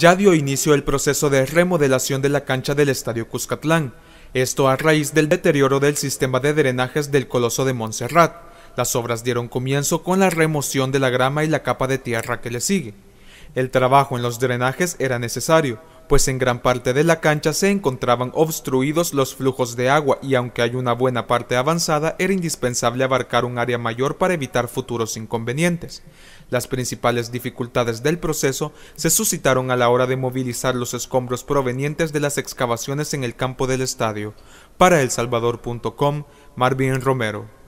ya dio inicio el proceso de remodelación de la cancha del Estadio Cuscatlán, esto a raíz del deterioro del sistema de drenajes del Coloso de Montserrat. Las obras dieron comienzo con la remoción de la grama y la capa de tierra que le sigue. El trabajo en los drenajes era necesario, pues en gran parte de la cancha se encontraban obstruidos los flujos de agua y aunque hay una buena parte avanzada, era indispensable abarcar un área mayor para evitar futuros inconvenientes. Las principales dificultades del proceso se suscitaron a la hora de movilizar los escombros provenientes de las excavaciones en el campo del estadio. Para El Salvador.com, Marvin Romero.